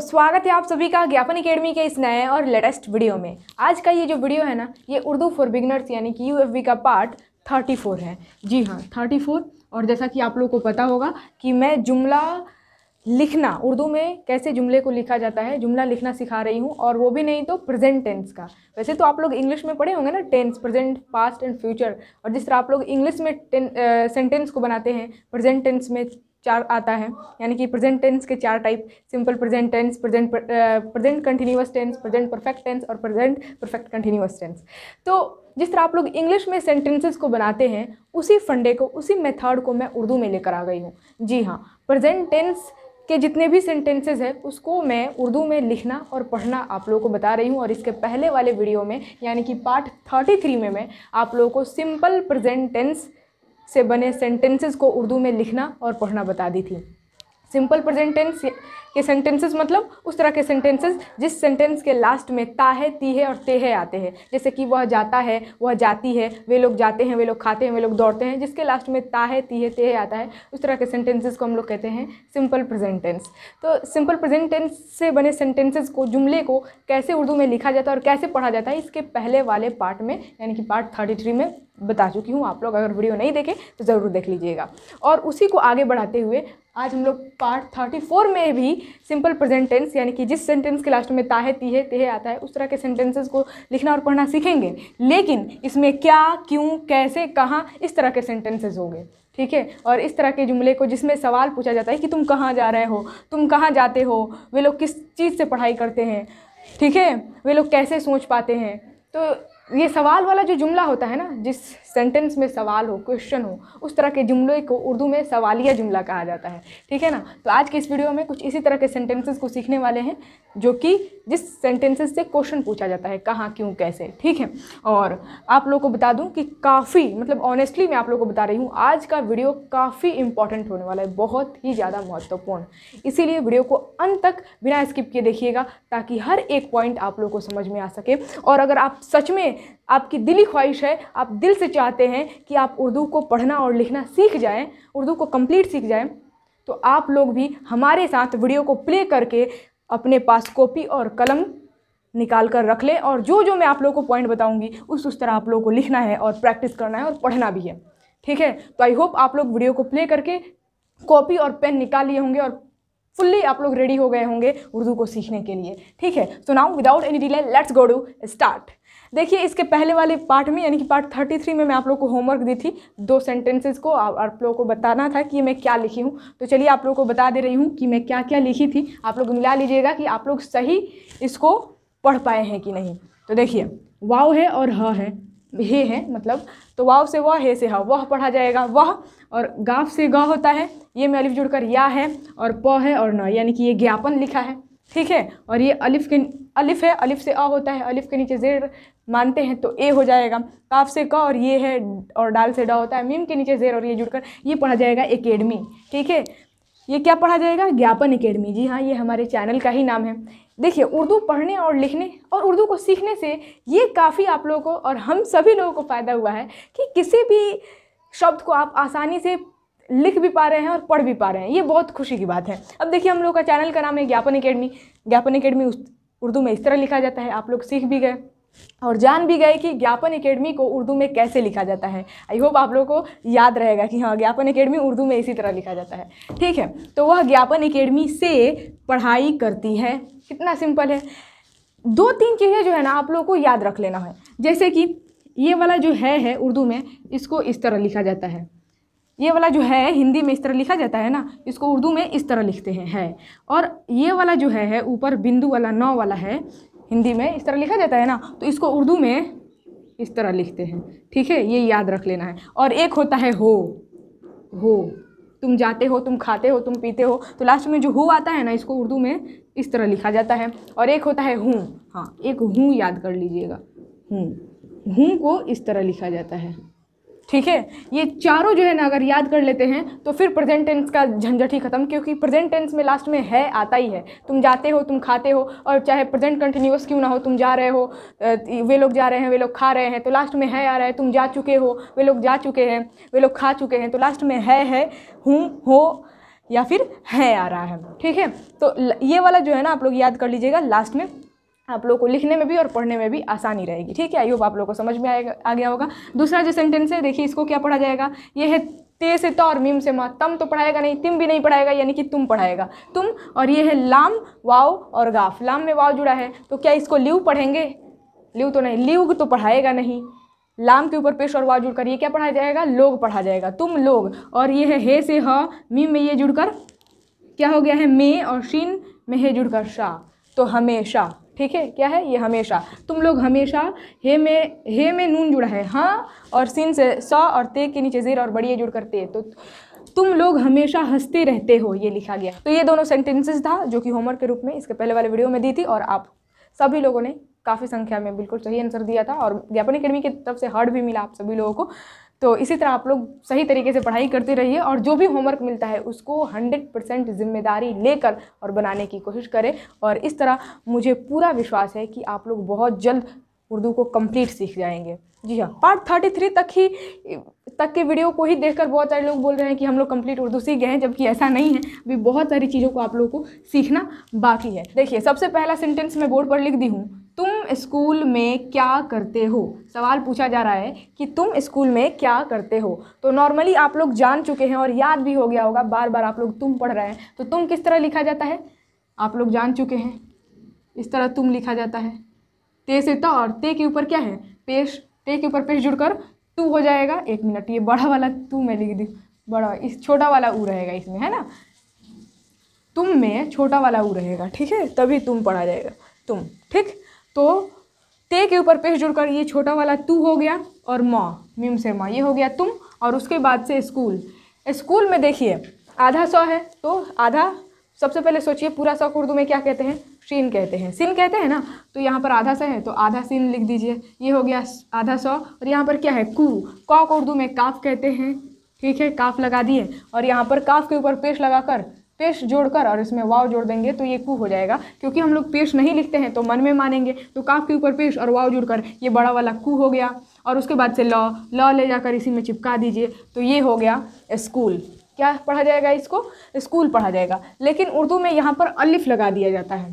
स्वागत है आप सभी का ज्ञापन अकेडमी के इस नए और लेटेस्ट वीडियो में आज का ये जो वीडियो है ना ये उर्दू फॉर बिगनर्स यानी कि यू का पार्ट थर्टी फोर है जी हाँ थर्टी फोर और जैसा कि आप लोग को पता होगा कि मैं जुमला लिखना उर्दू में कैसे जुमले को लिखा जाता है जुमला लिखना सिखा रही हूँ और वो भी नहीं तो प्रेजेंट टेंस का वैसे तो आप लोग इंग्लिश में पढ़े होंगे ना tense present past and future और जिस तरह आप लोग इंग्लिश में सेंटेंस को बनाते हैं प्रेजेंट टेंस में चार आता है यानी कि प्रेजेंट टेंस के चार type simple present tense present present continuous tense present perfect tense और प्रेजेंट परफेक्ट कंटिन्यूस टेंस तो जिस तरह आप लोग इंग्लिश में सेंटेंसेस को बनाते हैं उसी फंडे को उसी मेथड को मैं उर्दू में लेकर आ गई हूँ जी हाँ प्रेजेंट टेंस के जितने भी सेंटेंसेज हैं उसको मैं उर्दू में लिखना और पढ़ना आप लोगों को बता रही हूँ और इसके पहले वाले वीडियो में यानी कि पार्ट थर्टी थ्री में मैं आप लोगों को सिंपल प्रजेंट टेंस से बने सेंटेंसेस को उर्दू में लिखना और पढ़ना बता दी थी सिंपल प्रेजेंट टेंस के सेंटेंसेस मतलब उस तरह के सेंटेंसेस जिस सेंटेंस के लास्ट में ता है ती है और ते है आते हैं जैसे कि वह जाता है वह जाती है वे लोग जाते हैं वे लोग खाते हैं वे लोग दौड़ते हैं जिसके लास्ट में ता है ती है ते है आता है उस तरह के सेंटेंसेस को हम लोग कहते हैं सिंपल प्रेजेंट टेंस तो सिंपल प्रेजेंट टेंस से बने सेंटेंसेज को जुमले को कैसे उर्दू में लिखा जाता है और कैसे पढ़ा जाता है इसके पहले वाले पार्ट में यानी कि पार्ट थर्टी में बता चुकी हूँ आप लोग अगर वीडियो नहीं देखे तो ज़रूर देख लीजिएगा और उसी को आगे बढ़ाते हुए आज हम लोग पार्ट थर्टी फोर में भी सिंपल प्रेजेंट टेंस यानी कि जिस सेंटेंस के लास्ट में ताहे तीहे तेहे आता है उस तरह के सेंटेंसेस को लिखना और पढ़ना सीखेंगे लेकिन इसमें क्या क्यों कैसे कहाँ इस तरह के सेंटेंसेज होंगे ठीक है और इस तरह के जुमले को जिसमें सवाल पूछा जाता है कि तुम कहाँ जा रहे हो तुम कहाँ जाते हो वे लोग किस चीज़ से पढ़ाई करते हैं ठीक है वे लोग कैसे सोच पाते हैं तो ये सवाल वाला जो जुमला होता है ना जिस सेंटेंस में सवाल हो क्वेश्चन हो उस तरह के जुमले को उर्दू में सवालिया जुमला कहा जाता है ठीक है ना तो आज के इस वीडियो में कुछ इसी तरह के सेंटेंसेस को सीखने वाले हैं जो कि जिस सेंटेंसेस से क्वेश्चन पूछा जाता है कहाँ क्यों कैसे ठीक है और आप लोग को बता दूँ कि काफ़ी मतलब ऑनेस्टली मैं आप लोग को बता रही हूँ आज का वीडियो काफ़ी इंपॉर्टेंट होने वाला है बहुत ही ज़्यादा महत्वपूर्ण इसीलिए वीडियो को अंत तक बिना स्किप किए देखिएगा ताकि हर एक पॉइंट आप लोग को समझ में आ सके और अगर आप सच में आपकी दिली ख्वाहिश है आप दिल से चाहते हैं कि आप उर्दू को पढ़ना और लिखना सीख जाएं उर्दू को कंप्लीट सीख जाएं तो आप लोग भी हमारे साथ वीडियो को प्ले करके अपने पास कॉपी और कलम निकाल कर रख लें और जो जो मैं आप लोगों को पॉइंट बताऊंगी उस उस तरह आप लोगों को लिखना है और प्रैक्टिस करना है और पढ़ना भी है ठीक है तो आई होप आप लोग वीडियो को प्ले करके कॉपी और पेन निकाल लिए होंगे और फुल्ली आप लोग रेडी हो गए होंगे उर्दू को सीखने के लिए ठीक है so now without any delay let's go to start देखिए इसके पहले वाले पार्ट में यानी कि पार्ट थर्टी थ्री में मैं आप लोग को होमवर्क दी थी दो सेंटेंसेस को आप लोगों को बताना था कि मैं क्या लिखी हूँ तो चलिए आप लोगों को बता दे रही हूँ कि मैं क्या क्या लिखी थी आप लोग मिला लीजिएगा कि आप लोग सही इसको पढ़ पाए हैं कि नहीं तो देखिए वाव है और ह है हे है मतलब तो वाव से वह हे से ह वह पढ़ा जाएगा वह और गाफ से ग होता है ये मैं अलिफ जुड़कर या है और प है और न यानी कि ये ज्ञापन लिखा है ठीक है और ये अलिफ के अलिफ है अलिफ से अ होता है अलिफ के नीचे जेर मानते हैं तो ए हो जाएगा काफ से का और ये है और डाल से डा होता है मीम के नीचे जेर और ये जुड़कर ये पढ़ा जाएगा एकेडमी ठीक है ये क्या पढ़ा जाएगा ज्ञापन एकेडमी जी हाँ ये हमारे चैनल का ही नाम है देखिए उर्दू पढ़ने और लिखने और उर्दू को सीखने से ये काफ़ी आप लोगों को और हम सभी लोगों को फ़ायदा हुआ है कि किसी भी शब्द को आप आसानी से लिख भी पा रहे हैं और पढ़ भी पा रहे हैं ये बहुत खुशी की बात है अब देखिए हम लोग का चैनल का नाम है ज्ञापन अकेडमी ज्ञापन अकेडमी उर्दू में इस तरह लिखा जाता है आप लोग सीख भी गए और जान भी गए कि ज्ञापन एकेडमी को उर्दू में कैसे लिखा जाता है आई होप आप लोगों को याद रहेगा कि हाँ ज्ञापन एकेडमी उर्दू में इसी तरह लिखा जाता है ठीक है तो वह ज्ञापन एकेडमी से पढ़ाई करती है कितना सिंपल है दो तीन चीज़ें जो है ना आप लोगों को याद रख लेना है जैसे कि ये वाला जो है है उर्दू में इसको इस तरह लिखा जाता है ये वाला जो है हिंदी में इस तरह लिखा जाता है ना इसको उर्दू में इस तरह लिखते हैं है और ये वाला जो है है ऊपर बिंदु वाला नौ वाला है हिंदी में इस तरह लिखा जाता है ना तो इसको उर्दू में इस तरह लिखते हैं ठीक है ये याद रख लेना है और एक होता है हो हो तुम जाते हो तुम खाते हो तुम पीते हो तो लास्ट में जो हो आता है ना इसको उर्दू में इस तरह लिखा जाता है और एक होता है हूँ हाँ एक हूँ याद कर लीजिएगा हूँ हूँ को इस तरह लिखा जाता है ठीक है ये चारों जो है ना अगर याद कर लेते हैं तो फिर प्रेजेंट टेंस का झंझट ही खत्म क्योंकि प्रेजेंट टेंस में लास्ट में है आता ही है तुम जाते हो तुम खाते हो और चाहे प्रेजेंट कंटिन्यूस क्यों ना हो तुम जा रहे हो वे लोग जा रहे हैं वे लोग खा रहे हैं तो लास्ट में है आ रहा है तुम जा चुके हो वे लोग जा चुके हैं वे लोग खा चुके हैं तो लास्ट में है है हूँ हो या फिर है आ रहा है ठीक है तो ये वाला जो है ना आप लोग याद कर लीजिएगा लास्ट में आप लोग को लिखने में भी और पढ़ने में भी आसानी रहेगी ठीक है आई होप आप लोग को समझ में आएगा आ गया होगा दूसरा जो सेंटेंस है देखिए इसको क्या पढ़ा जाएगा ये है ते से तो और मीम से मा तम तो पढ़ाएगा नहीं तिम भी नहीं पढ़ाएगा यानी कि तुम पढ़ाएगा तुम और ये है लाम वाव और गाफ लाम में वाव जुड़ा है तो क्या इसको लिव पढ़ेंगे लिव तो नहीं लिव तो पढ़ाएगा नहीं लाम के ऊपर पेश और वाव जुड़कर ये क्या पढ़ाया जाएगा लोग पढ़ा जाएगा तुम लोग और ये है हे से ह मीम में ये जुड़कर क्या हो गया है मे और शीन में हे जुड़कर शाह तो हमेशा ठीक है क्या है ये हमेशा तुम लोग हमेशा हे में हे में नून जुड़ा है हाँ और सिन से सौ और ते के नीचे ज़ेर और बड़िए जुड़ करते हैं तो तुम लोग हमेशा हंसते रहते हो ये लिखा गया तो ये दोनों सेंटेंसेस था जो कि होमवर्क के रूप में इसके पहले वाले वीडियो में दी थी और आप सभी लोगों ने काफ़ी संख्या में बिल्कुल सही आंसर दिया था और ज्ञापन अकेडमी की तरफ से हर्ड भी मिला आप सभी लोगों को तो इसी तरह आप लोग सही तरीके से पढ़ाई करते रहिए और जो भी होमवर्क मिलता है उसको हंड्रेड परसेंट जिम्मेदारी लेकर और बनाने की कोशिश करें और इस तरह मुझे पूरा विश्वास है कि आप लोग बहुत जल्द उर्दू को कंप्लीट सीख जाएंगे जी हाँ पार्ट थर्टी थ्री तक ही तक के वीडियो को ही देखकर बहुत सारे लोग बोल रहे हैं कि हम लोग कंप्लीट उर्दू सीख गए हैं जबकि ऐसा नहीं है अभी बहुत सारी चीज़ों को आप लोगों को सीखना बाकी है देखिए सबसे पहला सेंटेंस मैं बोर्ड पर लिख दी हूँ तुम स्कूल में क्या करते हो सवाल पूछा जा रहा है कि तुम स्कूल में क्या करते हो तो नॉर्मली आप लोग जान चुके हैं और याद भी हो गया होगा बार बार आप लोग तुम पढ़ रहे हैं तो तुम किस तरह लिखा जाता है आप लोग जान चुके हैं इस तरह तुम लिखा जाता है ते से तो और ते के ऊपर क्या है पेश ते के ऊपर पेश जुड़कर तू हो जाएगा एक मिनट ये बड़ा वाला तू मैं लिख दी बड़ा इस छोटा वाला ऊ रहेगा इसमें है ना तुम में छोटा वाला ऊ रहेगा ठीक है तभी तुम पढ़ा जाएगा तुम ठीक तो ते के ऊपर पेश जुड़कर ये छोटा वाला तू हो गया और माँ मीम से माँ ये हो गया तुम और उसके बाद से स्कूल स्कूल में देखिए आधा सौ है तो आधा सबसे पहले सोचिए पूरा सौ उर्दू में क्या कहते हैं सीन कहते हैं सिन कहते हैं ना तो यहाँ पर आधा सा है तो आधा सिन लिख दीजिए ये हो गया आधा सौ और यहाँ पर क्या है कू कौ उर्दू में काफ कहते हैं ठीक है काफ लगा दिए और यहाँ पर काफ के ऊपर पेश लगाकर पेश जोड़कर और इसमें वाव जोड़ देंगे तो ये कू हो जाएगा क्योंकि हम लोग पेश नहीं लिखते हैं तो मन में मानेंगे तो काफ के ऊपर पेश और वाव जोड़कर ये बड़ा वाला कू हो गया और उसके बाद से लॉ लॉ ले जाकर इसी में चिपका दीजिए तो ये हो गया स्कूल क्या पढ़ा जाएगा इसको स्कूल पढ़ा जाएगा लेकिन उर्दू में यहाँ पर अलिफ लगा दिया जाता है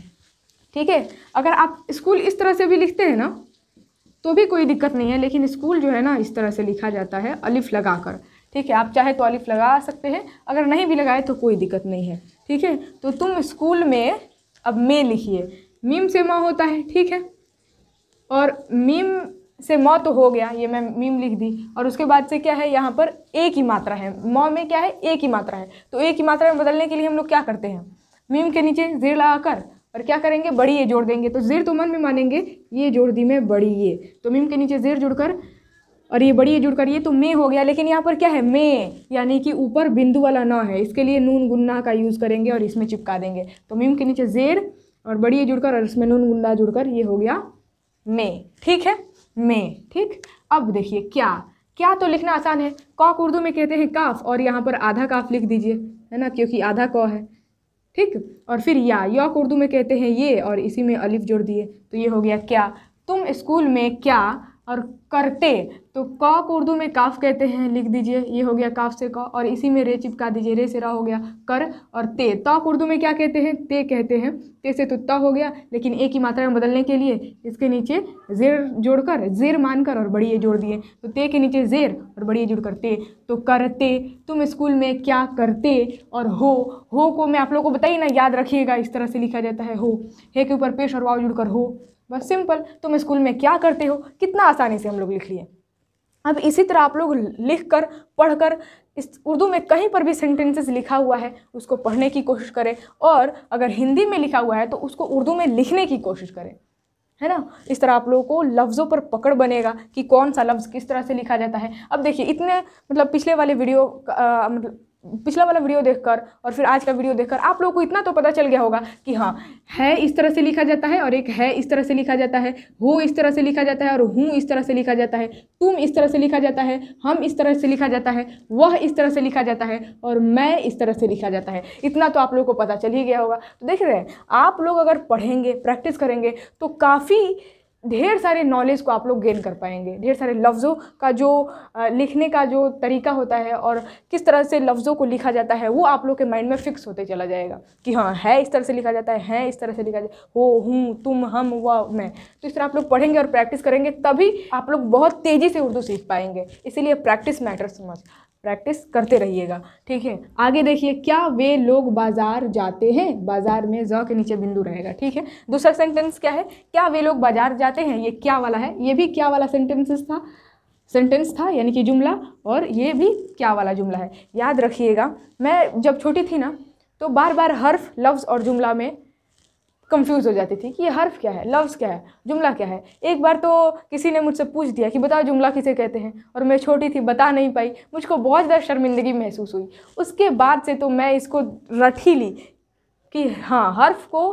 ठीक है अगर आप स्कूल इस तरह से भी लिखते हैं ना तो भी कोई दिक्कत नहीं है लेकिन स्कूल जो है ना इस तरह से लिखा जाता है अलिफ लगा कर ठीक है आप चाहे तो अलिफ लगा सकते हैं अगर नहीं भी लगाए तो कोई दिक्कत नहीं है ठीक है तो तुम स्कूल में अब मे लिखिए मीम से माँ होता है ठीक है और मीम से मौ तो हो गया ये मैं मीम लिख दी और उसके बाद से क्या है यहाँ पर एक ही मात्रा है मौ में क्या है एक ही मात्रा है तो एक ही मात्रा में बदलने के लिए हम लोग क्या करते हैं मीम के नीचे जेर लगाकर और क्या करेंगे बड़ी ये जोड़ देंगे तो जेर तो मन में मानेंगे ये जोड़ दी मैं बड़ी ये तो मीम के नीचे जेर जुड़कर और ये बड़ी जुड़कर ये तो मे हो गया लेकिन यहाँ पर क्या है मे यानी कि ऊपर बिंदु वाला न है इसके लिए नून गुन्ना का यूज़ करेंगे और इसमें चिपका देंगे तो मीम के नीचे जेर और बड़ी ये जुड़कर और इसमें नून गुन्ना जुड़कर ये हो गया मे ठीक है मे ठीक अब देखिए क्या क्या तो लिखना आसान है कॉक उर्दू में कहते हैं काफ और यहाँ पर आधा काफ लिख दीजिए है ना क्योंकि आधा कौ है ठीक और फिर या यौक उर्दू में कहते हैं ये और इसी में अलिफ जोड़ दिए तो ये हो गया क्या तुम स्कूल में क्या और करते तो क को उर्दू में काफ कहते हैं लिख दीजिए ये हो गया काफ से क का, और इसी में रे चिपका दीजिए रे से रा हो गया कर और ते त को उर्दू में क्या कहते हैं ते कहते हैं ते से तो त हो गया लेकिन ए की मात्रा में बदलने के लिए इसके नीचे जेर जोड़कर जेर मानकर और बड़ी जोड़ दिए तो ते के नीचे जेर और बड़ी जुड़ जोड़कर ते तो करते तुम स्कूल में क्या करते और हो हो को मैं आप लोग को बताइए ना याद रखिएगा इस तरह से लिखा जाता है हो है के ऊपर पेश और वाव जुड़कर हो बस सिंपल तुम स्कूल में क्या करते हो कितना आसानी से हम लोग लिख लिए अब इसी तरह आप लोग लिख कर पढ़ कर इस उर्दू में कहीं पर भी सेंटेंसेस लिखा हुआ है उसको पढ़ने की कोशिश करें और अगर हिंदी में लिखा हुआ है तो उसको उर्दू में लिखने की कोशिश करें है ना इस तरह आप लोगों को लफ्ज़ों पर पकड़ बनेगा कि कौन सा लफ्ज़ किस तरह से लिखा जाता है अब देखिए इतने मतलब पिछले वाले वीडियो मतलब पिछला वाला वीडियो देखकर और फिर आज का वीडियो देखकर आप लोगों को इतना तो पता चल गया होगा कि हाँ है इस तरह से लिखा जाता है और एक है इस तरह से लिखा जाता है हो इस तरह से लिखा जाता है और हूँ इस तरह से लिखा जाता है तुम इस तरह से लिखा जाता है हम इस तरह से लिखा जाता है वह इस तरह से लिखा जाता है और मैं इस तरह से लिखा जाता है इतना तो आप लोग को पता चल ही गया होगा तो देख रहे हैं आप लोग अगर पढ़ेंगे प्रैक्टिस करेंगे तो काफ़ी ढेर सारे नॉलेज को आप लोग गेन कर पाएंगे ढेर सारे लफ्ज़ों का जो लिखने का जो तरीका होता है और किस तरह से लफ्ज़ों को लिखा जाता है वो आप लोग के माइंड में फ़िक्स होते चला जाएगा कि हाँ है इस तरह से लिखा जाता है हैं इस तरह से लिखा जाता है हो हूँ तुम हम वह मैं तो इस तरह आप लोग पढ़ेंगे और प्रैक्टिस करेंगे तभी आप लोग बहुत तेज़ी से उर्दू सीख पाएंगे इसीलिए प्रैक्टिस मैटर्स मच प्रैक्टिस करते रहिएगा ठीक है आगे देखिए क्या वे लोग बाज़ार जाते हैं बाज़ार में ज के नीचे बिंदु रहेगा ठीक है दूसरा सेंटेंस क्या है क्या वे लोग बाज़ार जाते हैं ये क्या वाला है ये भी क्या वाला सेंटेंसेस था सेंटेंस था यानी कि जुमला और ये भी क्या वाला जुमला है याद रखिएगा मैं जब छोटी थी ना तो बार बार हर्फ लफ्ज़ और जुमला में कंफ्यूज हो जाती थी कि ये हर्फ क्या है लफ्ज़ क्या है जुमला क्या है एक बार तो किसी ने मुझसे पूछ दिया कि बताओ जुमला किसे कहते हैं और मैं छोटी थी बता नहीं पाई मुझको बहुत ज़्यादा शर्मिंदगी महसूस हुई उसके बाद से तो मैं इसको रट ही ली कि हाँ हर्फ को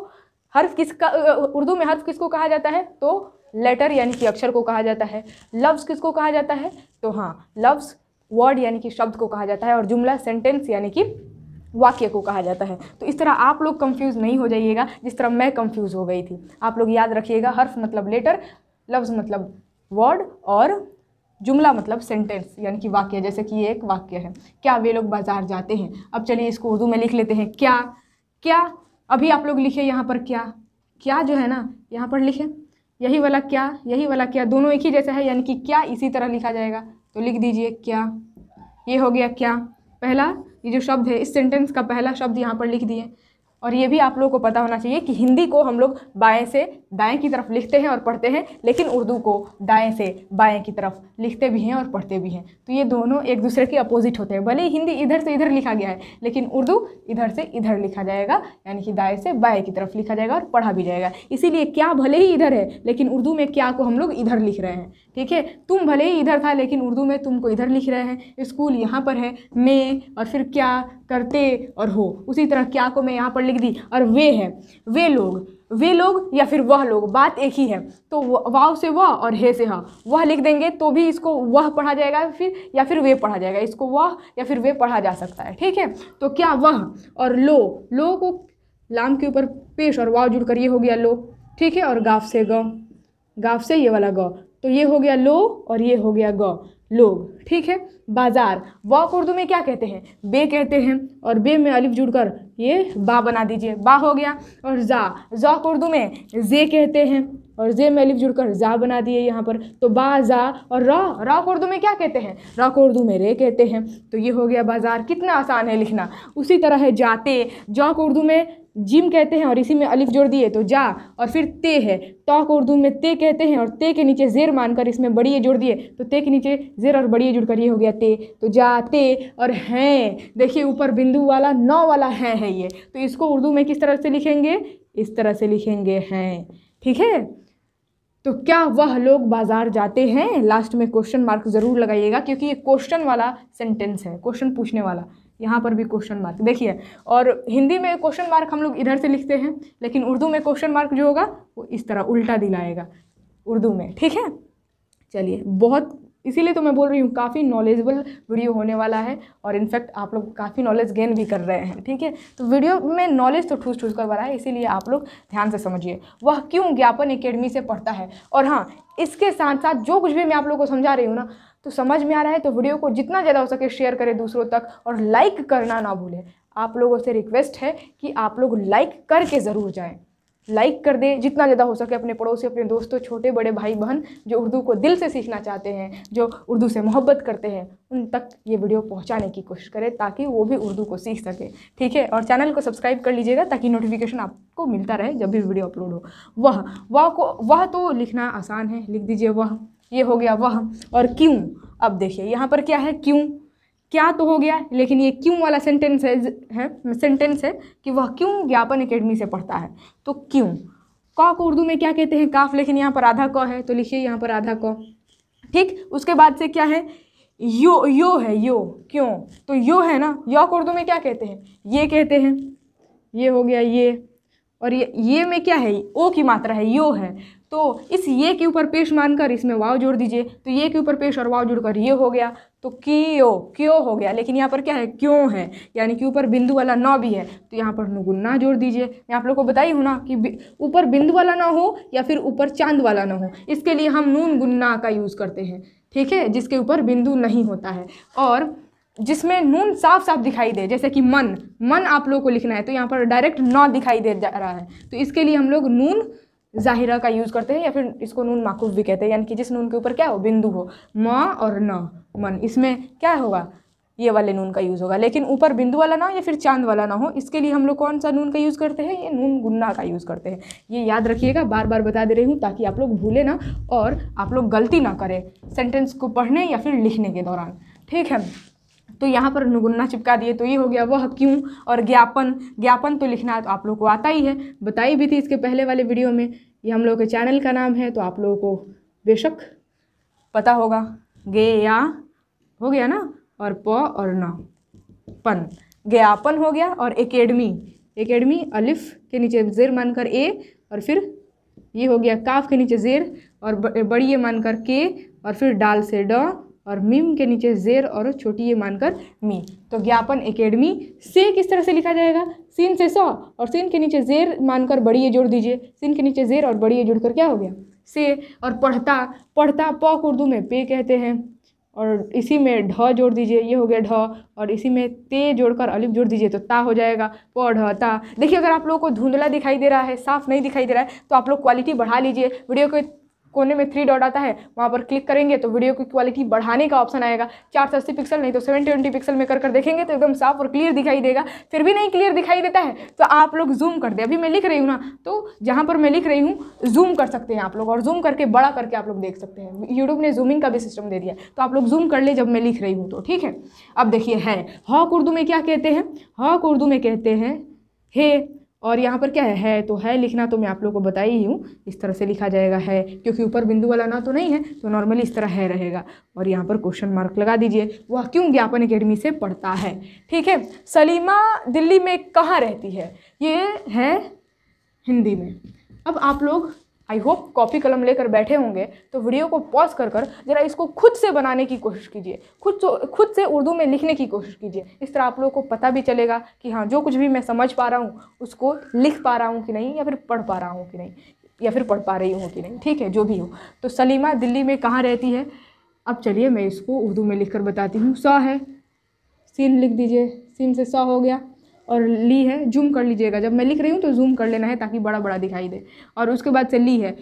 हर्फ किसका उर्दू में हर्फ किसको कहा जाता है तो लेटर यानी कि अक्षर को कहा जाता है लफ्ज़ किसको कहा जाता है तो हाँ लफ्ज़ वर्ड यानी कि शब्द को कहा जाता है और जुमला सेंटेंस यानी कि वाक्य को कहा जाता है तो इस तरह आप लोग कंफ्यूज नहीं हो जाइएगा जिस तरह मैं कंफ्यूज हो गई थी आप लोग याद रखिएगा हर्फ मतलब लेटर लफ्ज़ मतलब वर्ड और जुमला मतलब सेंटेंस यानी कि वाक्य जैसे कि ये एक वाक्य है क्या वे लोग बाज़ार जाते हैं अब चलिए इसको उर्दू में लिख लेते हैं क्या क्या अभी आप लोग लिखे यहाँ पर क्या क्या जो है ना यहाँ पर लिखे यही वाला क्या यही वाला क्या दोनों एक ही जैसा है यानी कि क्या इसी तरह लिखा जाएगा तो लिख दीजिए क्या ये हो गया क्या पहला ये जो शब्द है इस सेंटेंस का पहला शब्द यहाँ पर लिख दिए और ये भी आप लोगों को पता होना चाहिए कि हिंदी को हम लोग बाएँ से दाएँ की तरफ लिखते हैं और पढ़ते हैं लेकिन उर्दू को दाएँ से बाएँ की तरफ लिखते भी हैं और पढ़ते भी हैं तो ये दोनों एक दूसरे के अपोजिट होते हैं भले ही हिंदी इधर से इधर लिखा गया है लेकिन उर्दू इधर से इधर लिखा जाएगा यानी कि दाएँ से बाएँ की तरफ लिखा जाएगा और पढ़ा भी जाएगा इसीलिए क्या भले ही इधर है लेकिन उर्दू में क्या को हम लोग इधर लिख रहे हैं ठीक है तुम भले ही इधर था लेकिन उर्दू में तुमको इधर लिख रहे हैं स्कूल यहाँ पर है मैं और फिर क्या करते और हो उसी तरह क्या को मैं यहाँ पर लिख दी और वे है वे लोग वे लोग या फिर वह लोग बात एक ही है तो वाव से वह और हे से हाँ वह लिख देंगे तो भी इसको वह पढ़ा जाएगा फिर या फिर वे पढ़ा जाएगा इसको वह या फिर वे पढ़ा जा सकता है ठीक है तो क्या वह और लो लो को लाम के ऊपर पेश और वाव जुड़ कर ये हो गया लो ठीक है और गाफ से ग गाफ से ये वाला ग तो ये हो गया लो और ये हो गया गौ लोग ठीक है बाजार वॉक उर्दू में क्या कहते हैं बे कहते हैं और बे में अलिफ जुड़कर ये बा बना दीजिए बा हो गया और जा जौक उर्दू में जे कहते हैं और जे में अलिफ जुड़कर जा बना दिए यहाँ पर तो जा और रॉ रॉक उर्दू में क्या कहते हैं रॉक उर्दू में रे कहते हैं तो ये हो गया बाज़ार कितना आसान है लिखना उसी तरह है जाते जौक उर्दू में जिम कहते हैं और इसी में अलिफ जोड़ दिए तो जा और फिर ते है तो को उर्दू में ते कहते हैं और ते के नीचे जेर मानकर इसमें बड़ी जोड़ दिए तो ते के नीचे जेर और बड़ी जुड़कर ये हो गया ते तो जा ते और हैं देखिए ऊपर बिंदु वाला नौ वाला हैं है ये तो इसको उर्दू में किस तरह से लिखेंगे इस तरह से लिखेंगे हैं ठीक है तो क्या वह लोग बाज़ार जाते हैं लास्ट में क्वेश्चन मार्क ज़रूर लगाइएगा क्योंकि ये क्वेश्चन वाला सेंटेंस है क्वेश्चन पूछने वाला यहाँ पर भी क्वेश्चन मार्क देखिए और हिंदी में क्वेश्चन मार्क हम लोग इधर से लिखते हैं लेकिन उर्दू में क्वेश्चन मार्क जो होगा वो इस तरह उल्टा दिलाएगा उर्दू में ठीक है चलिए बहुत इसीलिए तो मैं बोल रही हूँ काफ़ी नॉलेजेबल वीडियो होने वाला है और इनफैक्ट आप लोग काफ़ी नॉलेज गेन भी कर रहे हैं ठीक है तो वीडियो में नॉलेज तो ठूस ठूस कर भरा है इसीलिए आप लोग ध्यान से समझिए वह क्यों ज्ञापन एकेडमी से पढ़ता है और हाँ इसके साथ साथ जो कुछ भी मैं आप लोग को समझा रही हूँ ना तो समझ में आ रहा है तो वीडियो को जितना ज़्यादा हो सके शेयर करें दूसरों तक और लाइक करना ना भूलें आप लोगों से रिक्वेस्ट है कि आप लोग लाइक करके ज़रूर जाएँ लाइक कर दें जितना ज़्यादा हो सके अपने पड़ोसी अपने दोस्तों छोटे बड़े भाई बहन जो उर्दू को दिल से सीखना चाहते हैं जो उर्दू से मोहब्बत करते हैं उन तक ये वीडियो पहुंचाने की कोशिश करें ताकि वो भी उर्दू को सीख सके ठीक है और चैनल को सब्सक्राइब कर लीजिएगा ताकि नोटिफिकेशन आपको मिलता रहे जब भी वीडियो अपलोड हो वह वाह को वह तो लिखना आसान है लिख दीजिए वह ये हो गया वह और क्यों अब देखिए यहाँ पर क्या है क्यों क्या तो हो गया लेकिन ये क्यों वाला सेंटेंस है है सेंटेंस है कि वह क्यों ज्ञापन एकेडमी से पढ़ता है तो क्यों क को उर्दू में क्या कहते हैं काफ लेकिन यहाँ पर आधा क है तो लिखिए यहाँ पर आधा क ठीक उसके बाद से क्या है यो यो है यो क्यों तो यो है ना यो को उर्दू में क्या कहते हैं ये कहते हैं ये हो गया ये और ये ये में क्या है ओ की मात्रा है यो है तो इस ये के ऊपर पेश मानकर इसमें वाव जोड़ दीजिए तो ये के ऊपर पेश और वाव जोड़कर ये हो गया तो क्यों क्यों हो गया लेकिन यहाँ पर क्या है क्यों है यानी कि ऊपर बिंदु वाला न भी है तो यहाँ पर नुगुन्ना जोड़ दीजिए मैं आप लोग को बताई हूँ ना कि ऊपर बिंदु वाला ना हो या फिर ऊपर चांद वाला ना हो इसके लिए हम नून गुन्ना का यूज़ करते हैं ठीक है जिसके ऊपर बिंदु नहीं होता है और जिसमें नून साफ साफ दिखाई दे जैसे कि मन मन आप लोगों को लिखना है तो यहाँ पर डायरेक्ट न दिखाई दे जा रहा है तो इसके लिए हम लोग नून ज़ाहिरा का यूज़ करते हैं या फिर इसको नून माकूफ़ भी कहते हैं यानी कि जिस नून के ऊपर क्या हो बिंदु हो म और न मन इसमें क्या होगा ये वाले नून का यूज़ होगा लेकिन ऊपर बिंदु वाला ना हो या फिर चांद वाला ना हो इसके लिए हम लोग कौन सा नून का यूज़ करते हैं ये नून गुन्ना का यूज़ करते हैं ये याद रखिएगा बार बार बता दे रही हूँ ताकि आप लोग भूलें ना और आप लोग गलती ना करें सेंटेंस को पढ़ने या फिर लिखने के दौरान ठीक है तो यहाँ पर नुगुन्ना चिपका दिए तो ये हो गया वह क्यों और ज्ञापन ज्ञापन तो लिखना तो आप लोग को आता ही है बताई भी थी इसके पहले वाले वीडियो में ये हम लोग के चैनल का नाम है तो आप लोगों को बेशक पता होगा गे या हो गया ना और प और न पन ज्ञापन हो गया और एकेडमी एकेडमी अलिफ के नीचे जेर मानकर ए और फिर ये हो गया काफ के नीचे जेर और बड़ी ये मानकर के और फिर डाल से ड और मिम के नीचे जेर और छोटी ये मानकर मी तो ज्ञापन एकेडमी से किस तरह से लिखा जाएगा सिन से सौ और सिन के नीचे जेर मानकर बड़ी ये जोड़ दीजिए सिन के नीचे जेर और बड़ी ये कर क्या हो गया से और पढ़ता पढ़ता पौक उर्दू में पे कहते हैं और इसी में ढ जोड़ दीजिए ये हो गया ढ और इसी में ते जोड़कर अलिफ जोड़ दीजिए तो ता हो जाएगा प ढ ता देखिए अगर आप लोगों को धुंधला दिखाई दे रहा है साफ नहीं दिखाई दे रहा है तो आप लोग क्वालिटी बढ़ा लीजिए वीडियो को कोने में थ्री डॉट आता है वहाँ पर क्लिक करेंगे तो वीडियो की क्वालिटी बढ़ाने का ऑप्शन आएगा चार सौ अस्सी पिक्सल नहीं तो सेवन ट्वेंटी पिक्सल में कर कर देखेंगे तो एकदम साफ और क्लियर दिखाई देगा फिर भी नहीं क्लियर दिखाई देता है तो आप लोग जूम कर दे अभी मैं लिख रही हूँ ना तो जहाँ पर मैं लिख रही हूँ जूम कर सकते हैं आप लोग और जूम करके बड़ा करके आप लोग देख सकते हैं यूट्यूब ने जूमिंग का भी सिस्टम दे दिया तो आप लोग जूम कर ले जब मैं लिख रही हूँ तो ठीक है अब देखिए है हॉक उर्दू में क्या कहते हैं हॉक उर्दू में कहते हैं हे और यहाँ पर क्या है है तो है लिखना तो मैं आप लोगों को बता ही हूँ इस तरह से लिखा जाएगा है क्योंकि ऊपर बिंदु वाला ना तो नहीं है तो नॉर्मली इस तरह है रहेगा और यहाँ पर क्वेश्चन मार्क लगा दीजिए वह क्यों ज्ञापन अकेडमी से पढ़ता है ठीक है सलीमा दिल्ली में कहाँ रहती है ये है हिंदी में अब आप लोग आई होप कॉपी कलम लेकर बैठे होंगे तो वीडियो को पॉज कर कर ज़रा इसको खुद से बनाने की कोशिश कीजिए खुद तो, खुद से उर्दू में लिखने की कोशिश कीजिए इस तरह आप लोगों को पता भी चलेगा कि हाँ जो कुछ भी मैं समझ पा रहा हूँ उसको लिख पा रहा हूँ कि नहीं या फिर पढ़ पा रहा हूँ कि नहीं या फिर पढ़ पा रही हूँ कि नहीं ठीक है जो भी हो तो सलीमा दिल्ली में कहाँ रहती है अब चलिए मैं इसको उर्दू में लिख कर बताती हूँ सौ है सीन लिख दीजिए सीन से स हो गया और ली है जूम कर लीजिएगा जब मैं लिख रही हूँ तो जूम कर लेना है ताकि बड़ा बड़ा दिखाई दे और उसके बाद से ली है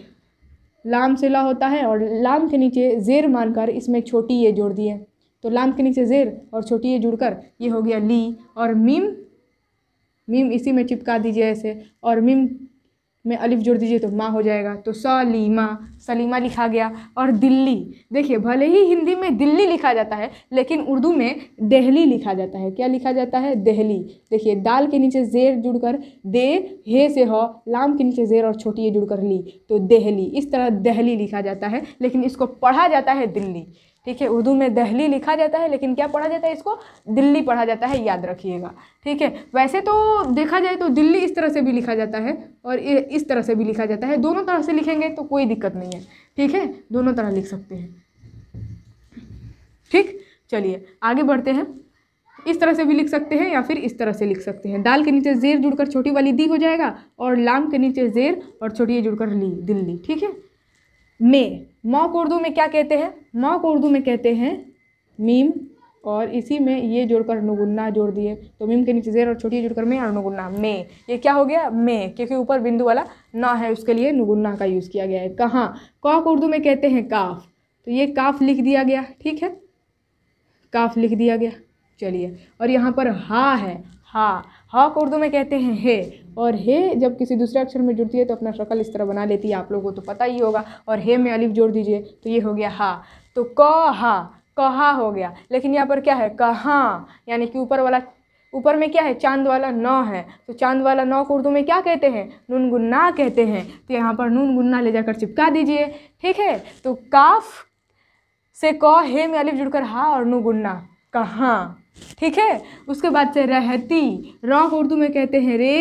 लाम से ला होता है और लाम के नीचे जेर मानकर इसमें छोटी ये जोड़ दी है तो लाम के नीचे जेर और छोटी ये जुड़कर ये हो गया ली और मीम मीम इसी में चिपका दीजिए ऐसे और मीम में अलिफ जोड़ दीजिए तो माँ हो जाएगा तो सलीमा सलीमा लिखा गया और दिल्ली देखिए भले ही हिंदी में दिल्ली लिखा जाता है लेकिन उर्दू में दहली लिखा जाता है क्या लिखा जाता है दहली देखिए दाल के नीचे जेर जुड़कर दे हे से हो लाम के नीचे जेर और छोटी ये जुड़कर ली तो दहली इस तरह दहली लिखा जाता है लेकिन इसको पढ़ा जाता है दिल्ली ठीक है उर्दू में दहली लिखा जाता है लेकिन क्या पढ़ा जाता है इसको दिल्ली पढ़ा जाता है याद रखिएगा ठीक है वैसे तो देखा जाए तो दिल्ली इस तरह से भी लिखा जाता है और इस तरह से भी लिखा जाता है दोनों तरह से लिखेंगे तो कोई दिक्कत नहीं है ठीक है दोनों तरह लिख सकते हैं ठीक चलिए आगे बढ़ते हैं इस तरह से भी लिख सकते हैं या फिर इस तरह से लिख सकते हैं दाल के नीचे जेर जुड़कर छोटी वाली दी हो जाएगा और लाम के नीचे जेर और छोटी जुड़कर ली दिल्ली ठीक है मे मौ को उर्दू में क्या कहते हैं मौ को उर्दू में कहते हैं मीम और इसी में ये जोड़कर अनुगुन्ना जोड़ दिए तो मीम के नीचे जेर और छोटी जोड़कर में और अनुगुन्ना में ये क्या हो गया में क्योंकि ऊपर बिंदु वाला ना है उसके लिए नुगुन्ना का यूज़ किया गया है कहाँ कॉक उर्दू में कहते हैं काफ तो ये काफ लिख दिया गया ठीक है काफ लिख दिया गया चलिए और यहाँ पर हा है हा हॉक उर्दू में कहते हैं हे और हे जब किसी दूसरे अक्षर में जुड़ती है तो अपना शक्ल इस तरह बना लेती है आप लोगों को तो पता ही होगा और हे में अलिफ जोड़ दीजिए तो ये हो गया हा तो क हा कहा हो गया लेकिन यहाँ पर क्या है कहाँ यानी कि ऊपर वाला ऊपर में क्या है चांद वाला नौ है तो चांद वाला नौ को उर्दू में क्या कहते हैं नून गुन्ना कहते हैं तो यहाँ पर नून गुन्ना ले जाकर चिपका दीजिए ठीक है तो काफ से क हे में अलिफ जुड़कर हा और नू गुन्ना कहाँ ठीक है उसके बाद से रहती रॉक उर्दू में कहते हैं रे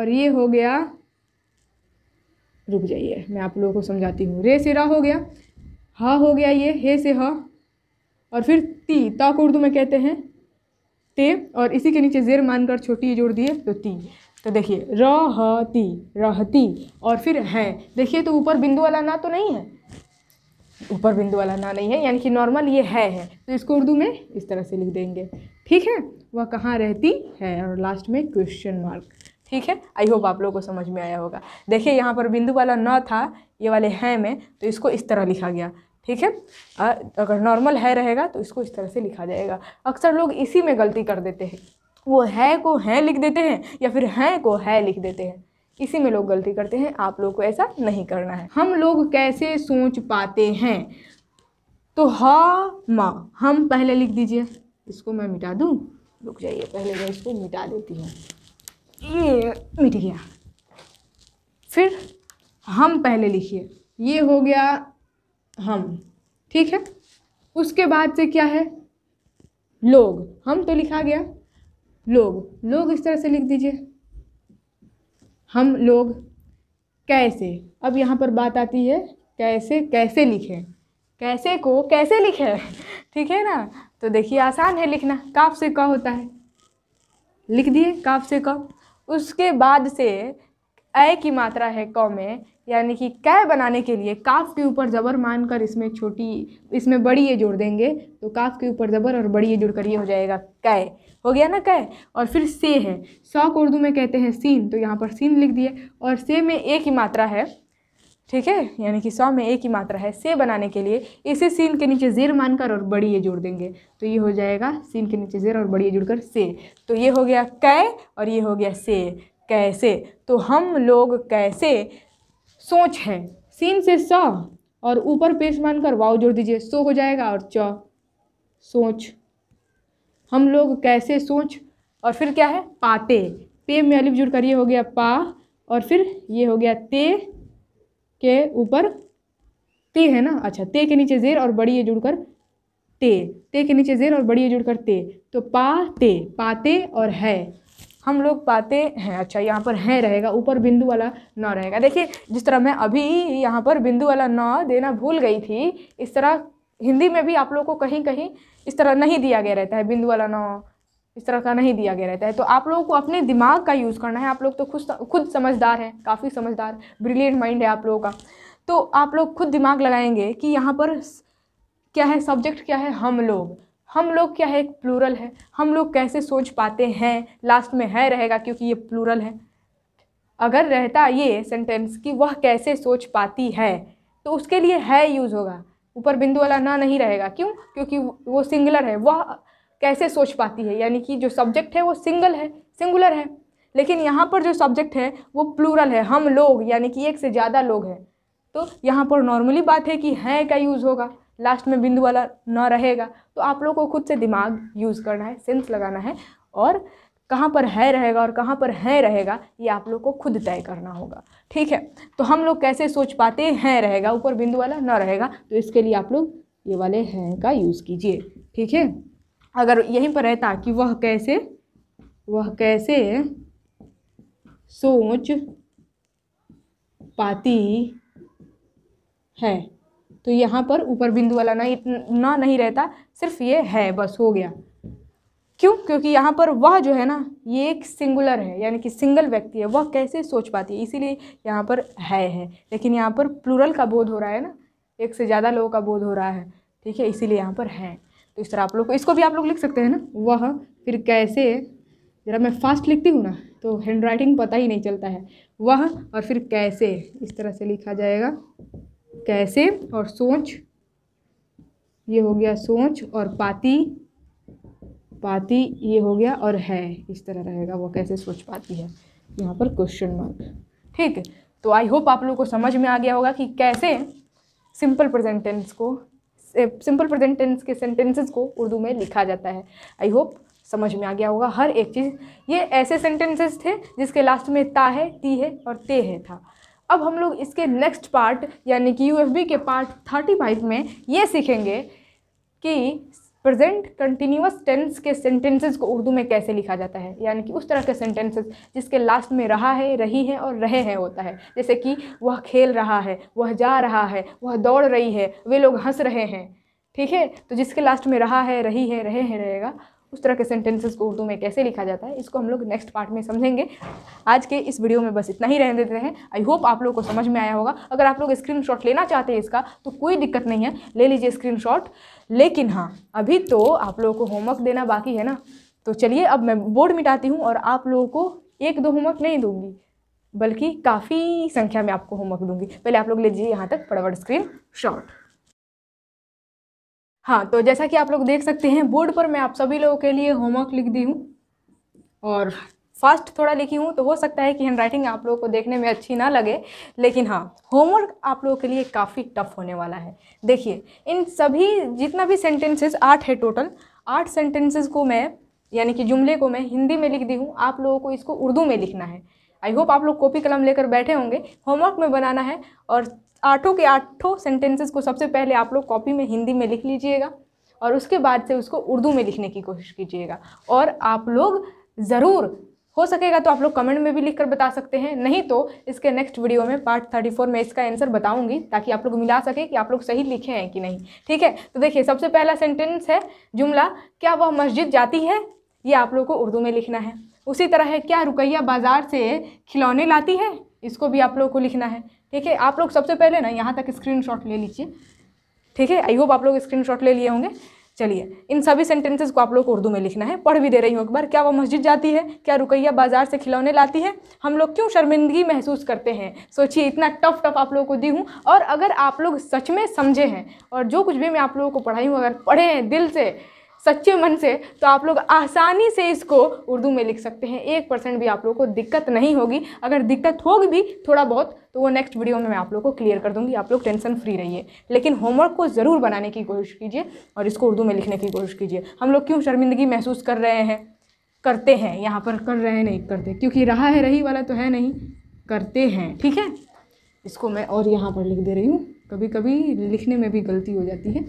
और ये हो गया रुक जाइए मैं आप लोगों को समझाती हूँ रे से रा हो गया ह हो गया ये हे से ह और फिर ती तक उर्दू में कहते हैं ते और इसी के नीचे जेर मानकर छोटी जोड़ दिए तो ती तो देखिए रहती रहती और फिर है देखिए तो ऊपर बिंदु वाला ना तो नहीं है ऊपर बिंदु वाला ना नहीं है यानी कि नॉर्मल ये है है तो इसको उर्दू में इस तरह से लिख देंगे ठीक है वह कहाँ रहती है और लास्ट में क्वेश्चन मार्क ठीक है आई होप आप लोगों को समझ में आया होगा देखिए यहाँ पर बिंदु वाला न था ये वाले हैं में तो इसको इस तरह लिखा गया ठीक है अगर नॉर्मल है रहेगा तो इसको इस तरह से लिखा जाएगा अक्सर लोग इसी में गलती कर देते हैं वो है को हैं लिख देते हैं या फिर हैं को है लिख देते हैं इसी में लोग गलती करते हैं आप लोग को ऐसा नहीं करना है हम लोग कैसे सोच पाते हैं तो ह म हम पहले लिख दीजिए इसको मैं मिटा दूँ रुक जाइए पहले मैं इसको मिटा देती हूँ ये मिट गया फिर हम पहले लिखिए ये हो गया हम ठीक है उसके बाद से क्या है लोग हम तो लिखा गया लोग लोग इस तरह से लिख दीजिए हम लोग कैसे अब यहाँ पर बात आती है कैसे कैसे लिखें कैसे को कैसे लिखें ठीक है ना तो देखिए आसान है लिखना काफ से क होता है लिख दिए काफ से क उसके बाद से ए की मात्रा है क में यानी कि कै बनाने के लिए काफ के ऊपर ज़बर मानकर इसमें छोटी इसमें बड़ी ये जोड़ देंगे तो काफ के ऊपर ज़बर और बड़ी ये जुड़ कर ये हो जाएगा कै हो गया ना कै और फिर से है सौ को उर्दू में कहते हैं सीन तो यहाँ पर सीन लिख दिए और से में ए की मात्रा है ठीक है यानी कि सौ में एक ही मात्रा है से बनाने के लिए इसे सीन के नीचे जेर मानकर और बड़ी ये जोड़ देंगे तो ये हो जाएगा सीन के नीचे जेर और बड़ी ये जुड़कर से तो ये हो गया कै और ये हो गया से कैसे तो हम लोग कैसे सोच है सीन से सौ और ऊपर पेश मानकर वाव जोड़ दीजिए सो हो जाएगा और च सोच हम लोग कैसे सोच और फिर क्या है पाते पे में अलिफ जुड़ कर ये हो गया पा और फिर ये हो गया ते के ऊपर ते है ना अच्छा ते के नीचे जेर और बड़ी ये जुड़कर ते ते के नीचे जेर और बड़ी ये जुड़कर ते तो पा ते पाते और है हम लोग पाते हैं अच्छा यहाँ पर है रहेगा ऊपर बिंदु वाला न रहेगा देखिए जिस तरह मैं अभी यहाँ पर बिंदु वाला न देना भूल गई थी इस तरह हिंदी में भी आप लोग को कहीं कहीं इस तरह नहीं दिया गया रहता है बिंदु वाला नौ इस तरह का नहीं दिया गया रहता है तो आप लोगों को अपने दिमाग का यूज़ करना है आप लोग तो खुद खुद समझदार हैं काफ़ी समझदार ब्रिलियंट माइंड है आप लोगों का तो आप लोग खुद दिमाग लगाएंगे कि यहाँ पर क्या है सब्जेक्ट क्या है हम लोग हम लोग क्या है एक प्लूरल है हम लोग कैसे सोच पाते हैं लास्ट में है रहेगा क्योंकि ये प्लूरल है अगर रहता ये सेंटेंस कि वह कैसे सोच पाती है तो उसके लिए है यूज़ होगा ऊपर बिंदु वाला ना नहीं रहेगा क्यों क्योंकि वो सिंगुलर है वह कैसे सोच पाती है यानी कि जो सब्जेक्ट है वो सिंगल है सिंगुलर है लेकिन यहाँ पर जो सब्जेक्ट है वो प्लूरल है हम लोग यानी कि एक से ज़्यादा लोग हैं तो यहाँ पर नॉर्मली बात है कि हैं का यूज़ होगा लास्ट में बिंदु वाला ना रहेगा तो आप लोग को खुद से दिमाग यूज़ करना है सेंस लगाना है और कहाँ पर है रहेगा और कहाँ पर है रहेगा ये आप लोग को खुद तय करना होगा ठीक है तो हम लोग कैसे सोच पाते हैं रहेगा ऊपर बिंदु वाला ना रहेगा तो इसके लिए आप लोग ये वाले हैं का यूज़ कीजिए ठीक है अगर यहीं पर रहता कि वह कैसे वह कैसे सोच पाती है तो यहाँ पर ऊपर बिंदु वाला ना इतना नहीं रहता सिर्फ ये है बस हो गया क्यों क्योंकि यहाँ पर वह जो है ना ये एक सिंगुलर है यानी कि सिंगल व्यक्ति है वह कैसे सोच पाती है इसीलिए यहाँ पर है है लेकिन यहाँ पर प्लूरल का बोध हो रहा है ना एक से ज़्यादा लोगों का बोध हो रहा है ठीक है इसीलिए यहाँ पर है तो इस तरह आप लोग को इसको भी आप लोग लिख सकते हैं ना वह फिर कैसे ज़रा मैं फास्ट लिखती हूँ ना तो हैंड राइटिंग पता ही नहीं चलता है वह और फिर कैसे इस तरह से लिखा जाएगा कैसे और सोच ये हो गया सोच और पाती पाती ये हो गया और है इस तरह रहेगा वो कैसे सोच पाती है यहाँ पर क्वेश्चन मार्क ठीक तो आई होप आप लोगों को समझ में आ गया होगा कि कैसे सिंपल प्रेजेंटेंस को सिंपल प्रेजेंट टेंस के सेंटेंसेस को उर्दू में लिखा जाता है आई होप समझ में आ गया होगा हर एक चीज़ ये ऐसे सेंटेंसेस थे जिसके लास्ट में ता है ती है और ते है था अब हम लोग इसके नेक्स्ट पार्ट यानी कि यू के पार्ट थर्टी फाइव में ये सीखेंगे कि प्रेजेंट कंटिन्यूस टेंस के सेंटेंसेस को उर्दू में कैसे लिखा जाता है यानी कि उस तरह के सेंटेंसेस जिसके लास्ट में रहा है रही है और रहे हैं होता है जैसे कि वह खेल रहा है वह जा रहा है वह दौड़ रही है वे लोग हंस रहे हैं ठीक है तो जिसके लास्ट में रहा है रही है रहे हैं रहेगा उस तरह के सेंटेंसेस को उर्दू में कैसे लिखा जाता है इसको हम लोग नेक्स्ट पार्ट में समझेंगे आज के इस वीडियो में बस इतना ही रहने देते हैं आई होप आप लोग को समझ में आया होगा अगर आप लोग स्क्रीन लेना चाहते हैं इसका तो कोई दिक्कत नहीं है ले लीजिए स्क्रीन लेकिन हाँ अभी तो आप लोगों को होमवर्क देना बाकी है ना तो चलिए अब मैं बोर्ड मिटाती हूँ और आप लोगों को एक दो होमवर्क नहीं दूँगी बल्कि काफ़ी संख्या में आपको होमवर्क दूंगी पहले आप लोग लीजिए यहाँ तक फटाफट स्क्रीन शॉट हाँ तो जैसा कि आप लोग देख सकते हैं बोर्ड पर मैं आप सभी लोगों के लिए होमवर्क लिख दी हूँ और फास्ट थोड़ा लिखी हूँ तो हो सकता है कि हैंड राइटिंग आप लोगों को देखने में अच्छी ना लगे लेकिन हाँ होमवर्क आप लोगों के लिए काफ़ी टफ होने वाला है देखिए इन सभी जितना भी सेंटेंसेस आठ है टोटल आठ सेंटेंसेस को मैं यानी कि जुमले को मैं हिंदी में लिख दी हूँ आप लोगों को इसको उर्दू में लिखना है आई होप आप लोग कॉपी कलम लेकर बैठे होंगे होमवर्क में बनाना है और आठों के आठों सेंटेंसेस को सबसे पहले आप लोग कॉपी में हिंदी में लिख लीजिएगा और उसके बाद से उसको उर्दू में लिखने की कोशिश कीजिएगा और आप लोग ज़रूर हो सकेगा तो आप लोग कमेंट में भी लिख कर बता सकते हैं नहीं तो इसके नेक्स्ट वीडियो में पार्ट थर्टी फोर में इसका आंसर बताऊंगी ताकि आप लोग मिला सके कि आप लोग सही लिखे हैं कि नहीं ठीक है तो देखिए सबसे पहला सेंटेंस है जुमला क्या वह मस्जिद जाती है ये आप लोग को उर्दू में लिखना है उसी तरह है क्या रुकैया बाज़ार से खिलौने लाती है इसको भी आप लोग को लिखना है ठीक है आप लोग सबसे पहले ना यहाँ तक स्क्रीनशॉट ले लीजिए ठीक है आई होप आप लोग स्क्रीनशॉट ले लिए होंगे चलिए इन सभी सेंटेंसेस को आप लोग उर्दू में लिखना है पढ़ भी दे रही हूँ एक बार क्या वो मस्जिद जाती है क्या रुकैया बाजार से खिलौने लाती है हम लोग क्यों शर्मिंदगी महसूस करते हैं सोचिए इतना टफ टफ आप लोगों को दी हूँ और अगर आप लोग सच में समझे हैं और जो कुछ भी मैं आप लोगों को पढ़ाई हूँ अगर पढ़े हैं दिल से सच्चे मन से तो आप लोग आसानी से इसको उर्दू में लिख सकते हैं एक परसेंट भी आप लोग को दिक्कत नहीं होगी अगर दिक्कत होगी भी थोड़ा बहुत तो वो नेक्स्ट वीडियो में मैं आप लोग को क्लियर कर दूंगी आप लोग टेंशन फ्री रहिए लेकिन होमवर्क को ज़रूर बनाने की कोशिश कीजिए और इसको उर्दू में लिखने की कोशिश कीजिए हम लोग क्यों शर्मिंदगी महसूस कर रहे हैं करते हैं यहाँ पर कर रहे हैं नहीं करते क्योंकि रहा है रही वाला तो है नहीं करते हैं ठीक है इसको मैं और यहाँ पर लिख दे रही हूँ कभी कभी लिखने में भी गलती हो जाती है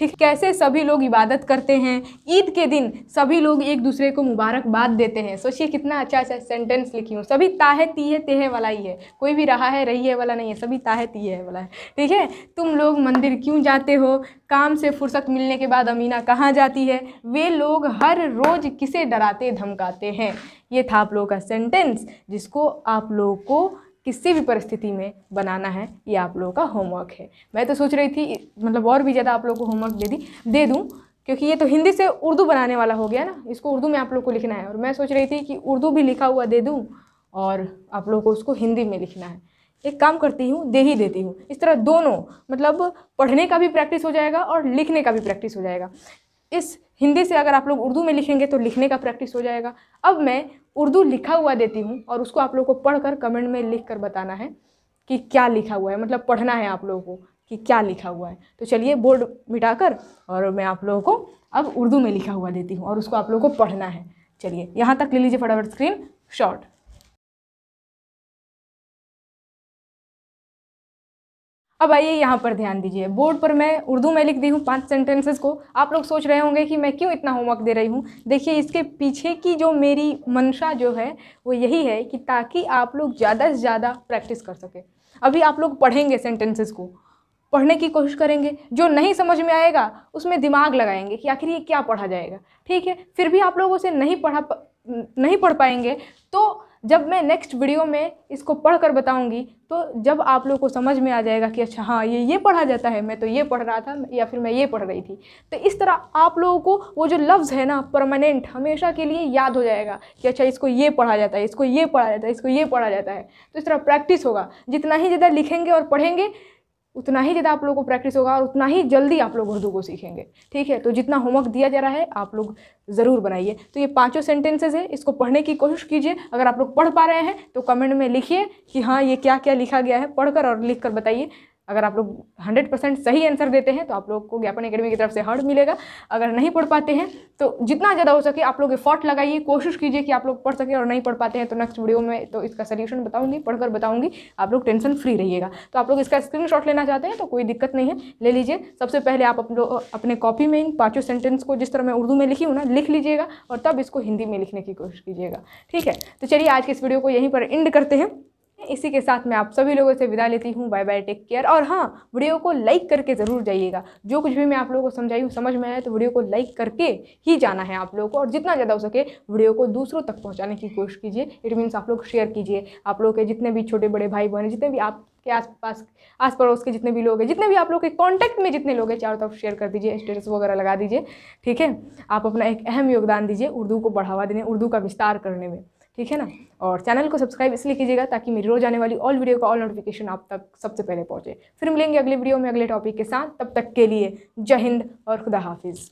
ठीक कैसे सभी लोग इबादत करते हैं ईद के दिन सभी लोग एक दूसरे को मुबारकबाद देते हैं सोचिए कितना अच्छा अच्छा सेंटेंस लिखी हूँ सभी ताहे तीहे तेहे वाला ही है कोई भी रहा है रही है वाला नहीं है सभी ताहे तीहे वाला है ठीक है तुम लोग मंदिर क्यों जाते हो काम से फुर्सत मिलने के बाद अमीना कहाँ जाती है वे लोग हर रोज़ किसे डराते धमकाते हैं ये था आप लोगों का सेंटेंस जिसको आप लोगों को किसी भी परिस्थिति में बनाना है ये आप लोगों का होमवर्क है मैं तो सोच रही थी मतलब और भी ज़्यादा आप लोगों को होमवर्क दे दी दे दूँ क्योंकि ये तो हिंदी से उर्दू बनाने वाला हो गया ना इसको उर्दू में आप लोग को लिखना है और मैं सोच रही थी कि उर्दू भी लिखा हुआ दे दूँ और आप लोगों को उसको हिंदी में लिखना है एक काम करती हूँ दे ही देती हूँ इस तरह दोनों मतलब पढ़ने का भी प्रैक्टिस हो जाएगा और लिखने का भी प्रैक्टिस हो जाएगा इस हिंदी से अगर आप लोग उर्दू में लिखेंगे तो लिखने का प्रैक्टिस हो जाएगा अब मैं उर्दू लिखा हुआ देती हूँ और उसको आप लोग को पढ़कर कमेंट में लिख कर बताना है कि क्या लिखा हुआ है मतलब पढ़ना है आप लोगों को कि क्या लिखा हुआ है तो चलिए बोर्ड मिटाकर और मैं आप लोगों को अब उर्दू में लिखा हुआ देती हूँ और उसको आप लोगों को पढ़ना है चलिए यहाँ तक ले लीजिए फटाफट स्क्रीन शॉर्ट अब आइए यहाँ पर ध्यान दीजिए बोर्ड पर मैं उर्दू में लिख दी हूँ पांच सेंटेंसेस को आप लोग सोच रहे होंगे कि मैं क्यों इतना होमवर्क दे रही हूँ देखिए इसके पीछे की जो मेरी मंशा जो है वो यही है कि ताकि आप लोग ज़्यादा से ज़्यादा प्रैक्टिस कर सकें अभी आप लोग पढ़ेंगे सेंटेंसेस को पढ़ने की कोशिश करेंगे जो नहीं समझ में आएगा उसमें दिमाग लगाएंगे कि आखिर ये क्या पढ़ा जाएगा ठीक है फिर भी आप लोग उसे नहीं पढ़ा नहीं पढ़ पाएंगे तो जब मैं नेक्स्ट वीडियो में इसको पढ़ कर बताऊँगी तो जब आप लोग को समझ में आ जाएगा कि अच्छा हाँ ये ये पढ़ा जाता है मैं तो ये पढ़ रहा था या फिर मैं ये पढ़ रही थी तो इस तरह आप लोगों को वो जो लफ्ज़ है ना परमानेंट हमेशा के लिए याद हो जाएगा कि अच्छा इसको ये पढ़ा जाता है इसको ये पढ़ा जाता है इसको ये पढ़ा जाता है तो इस तरह प्रैक्टिस होगा जितना ही ज़्यादा लिखेंगे और पढ़ेंगे उतना ही ज़्यादा आप लोगों को प्रैक्टिस होगा और उतना ही जल्दी आप लोग उर्दू को सीखेंगे ठीक है तो जितना होमवर्क दिया जा रहा है आप लोग ज़रूर बनाइए तो ये पांचों सेंटेंसेज है इसको पढ़ने की कोशिश कीजिए अगर आप लोग पढ़ पा रहे हैं तो कमेंट में लिखिए कि हाँ ये क्या क्या लिखा गया है पढ़कर और लिख कर बताइए अगर आप लोग 100 परसेंट सही आंसर देते हैं तो आप लोग को ज्ञापन एकेडमी की तरफ से हर्ड मिलेगा अगर नहीं पढ़ पाते हैं तो जितना ज़्यादा हो सके आप लोग एफर्ट लगाइए कोशिश कीजिए कि आप लोग पढ़ सके और नहीं पढ़ पाते हैं तो नेक्स्ट वीडियो में तो इसका सलूशन बताऊंगी पढ़कर बताऊंगी आप लोग टेंशन फ्री रहिएगा तो आप लोग इसका स्क्रीन लेना चाहते हैं तो कोई दिक्कत नहीं है ले लीजिए सबसे पहले आप अपने कॉपी में इन पाँचों सेंटेंस को जिस तरह मैं उर्दू में लिखी हूँ ना लिख लीजिएगा और तब इसको हिंदी में लिखने की कोशिश कीजिएगा ठीक है तो चलिए आज के इस वीडियो को यहीं पर एंड करते हैं इसी के साथ मैं आप सभी लोगों से विदा लेती हूँ बाय बाय टेक केयर और हाँ वीडियो को लाइक करके ज़रूर जाइएगा जो कुछ भी मैं आप लोगों को समझाई हूँ समझ में आया तो वीडियो को लाइक करके ही जाना है आप लोगों को और जितना ज़्यादा हो सके वीडियो को दूसरों तक पहुँचाने की कोशिश कीजिए इट मीन्स आप लोग शेयर कीजिए आप लोगों के जितने भी छोटे बड़े भाई बहन जितने भी आपके आस पास आस पड़ोस के जितने भी लोग हैं जितने भी आप लोग के कॉन्टैक्ट में जितने लोग हैं चारों तरफ शेयर कर दीजिए स्टेटस वगैरह लगा दीजिए ठीक है आप अपना एक अहम योगदान दीजिए उर्दू को बढ़ावा देने उर्दू का विस्तार करने में ठीक है ना और चैनल को सब्सक्राइब इसलिए कीजिएगा ताकि मेरी रोज आने वाली ऑल वीडियो का ऑल नोटिफिकेशन आप तक सबसे पहले पहुंचे फिर मिलेंगे अगले वीडियो में अगले टॉपिक के साथ तब तक के लिए जय हिंद और खुदा हाफिज़